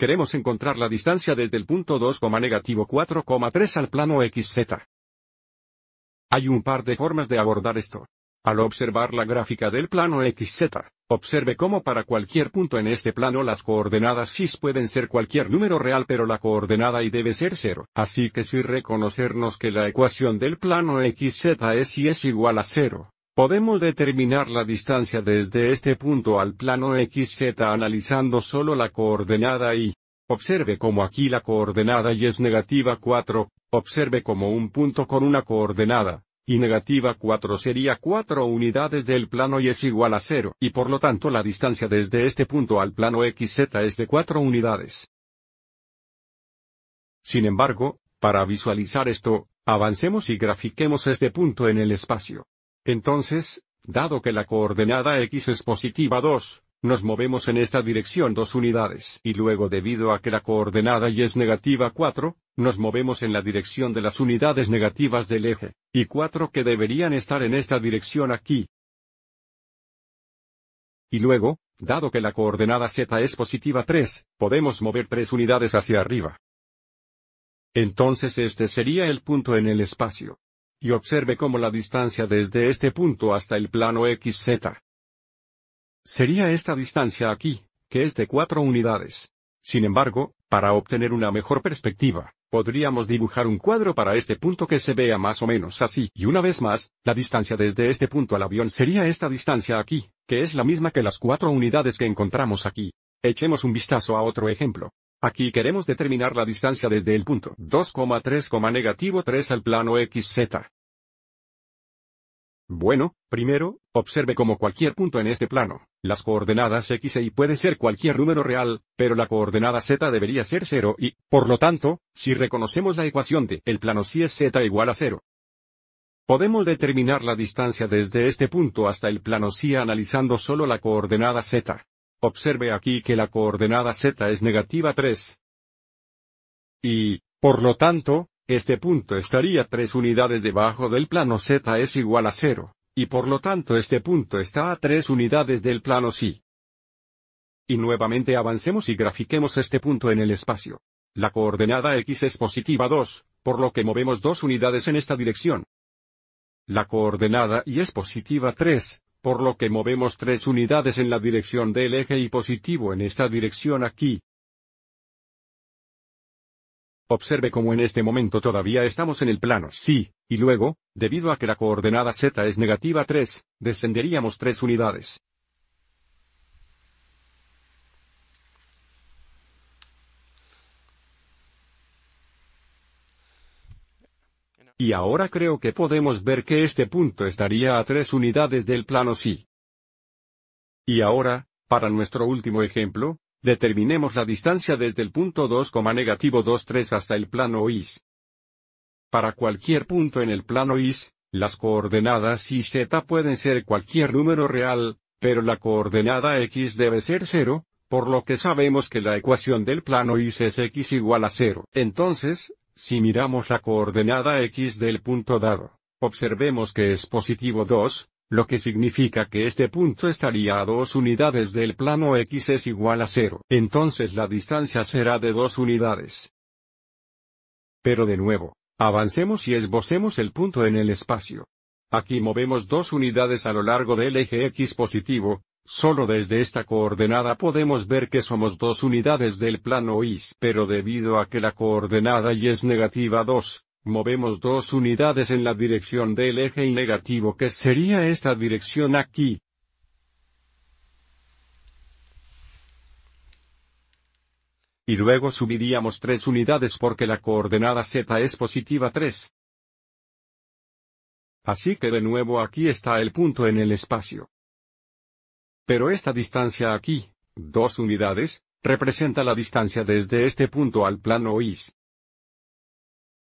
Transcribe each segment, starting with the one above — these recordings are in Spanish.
Queremos encontrar la distancia desde el punto 2, negativo 4,3 al plano XZ. Hay un par de formas de abordar esto. Al observar la gráfica del plano XZ, observe cómo para cualquier punto en este plano las coordenadas SIS pueden ser cualquier número real pero la coordenada y debe ser cero. Así que si reconocernos que la ecuación del plano XZ es y es igual a cero, Podemos determinar la distancia desde este punto al plano XZ analizando solo la coordenada Y. Observe como aquí la coordenada Y es negativa 4, observe como un punto con una coordenada, y negativa 4 sería 4 unidades del plano Y es igual a 0, y por lo tanto la distancia desde este punto al plano XZ es de 4 unidades. Sin embargo, para visualizar esto, avancemos y grafiquemos este punto en el espacio. Entonces, dado que la coordenada x es positiva 2, nos movemos en esta dirección dos unidades y luego debido a que la coordenada y es negativa 4, nos movemos en la dirección de las unidades negativas del eje, y 4 que deberían estar en esta dirección aquí. Y luego, dado que la coordenada z es positiva 3, podemos mover tres unidades hacia arriba. Entonces este sería el punto en el espacio y observe cómo la distancia desde este punto hasta el plano XZ. Sería esta distancia aquí, que es de cuatro unidades. Sin embargo, para obtener una mejor perspectiva, podríamos dibujar un cuadro para este punto que se vea más o menos así. Y una vez más, la distancia desde este punto al avión sería esta distancia aquí, que es la misma que las cuatro unidades que encontramos aquí. Echemos un vistazo a otro ejemplo. Aquí queremos determinar la distancia desde el punto 2,3, negativo 3 al plano XZ. Bueno, primero, observe como cualquier punto en este plano, las coordenadas x e y puede ser cualquier número real, pero la coordenada z debería ser 0 y, por lo tanto, si reconocemos la ecuación de el plano si es z igual a 0. Podemos determinar la distancia desde este punto hasta el plano si analizando solo la coordenada z. Observe aquí que la coordenada z es negativa 3. Y, por lo tanto, este punto estaría 3 unidades debajo del plano z es igual a 0, y por lo tanto este punto está a 3 unidades del plano Si. Y nuevamente avancemos y grafiquemos este punto en el espacio. La coordenada x es positiva 2, por lo que movemos dos unidades en esta dirección. La coordenada y es positiva 3, por lo que movemos tres unidades en la dirección del eje y positivo en esta dirección aquí. Observe cómo en este momento todavía estamos en el plano sí, y luego, debido a que la coordenada z es negativa 3, descenderíamos tres unidades. Y ahora creo que podemos ver que este punto estaría a tres unidades del plano sí. Y ahora, para nuestro último ejemplo, determinemos la distancia desde el punto 2, negativo 23 hasta el plano is. Para cualquier punto en el plano is, las coordenadas y z pueden ser cualquier número real, pero la coordenada x debe ser 0, por lo que sabemos que la ecuación del plano is es x igual a 0. Entonces, si miramos la coordenada x del punto dado, observemos que es positivo 2, lo que significa que este punto estaría a dos unidades del plano x es igual a 0. Entonces la distancia será de dos unidades. Pero de nuevo, avancemos y esbocemos el punto en el espacio. Aquí movemos dos unidades a lo largo del eje x positivo, Solo desde esta coordenada podemos ver que somos dos unidades del plano is, pero debido a que la coordenada y es negativa 2, movemos dos unidades en la dirección del eje y negativo que sería esta dirección aquí. Y luego subiríamos tres unidades porque la coordenada z es positiva 3. Así que de nuevo aquí está el punto en el espacio. Pero esta distancia aquí, dos unidades, representa la distancia desde este punto al plano is.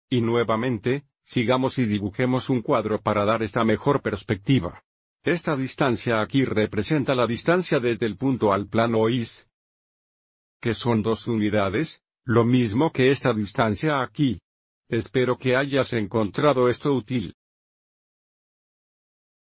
Y nuevamente, sigamos y dibujemos un cuadro para dar esta mejor perspectiva. Esta distancia aquí representa la distancia desde el punto al plano is, que son dos unidades, lo mismo que esta distancia aquí. Espero que hayas encontrado esto útil.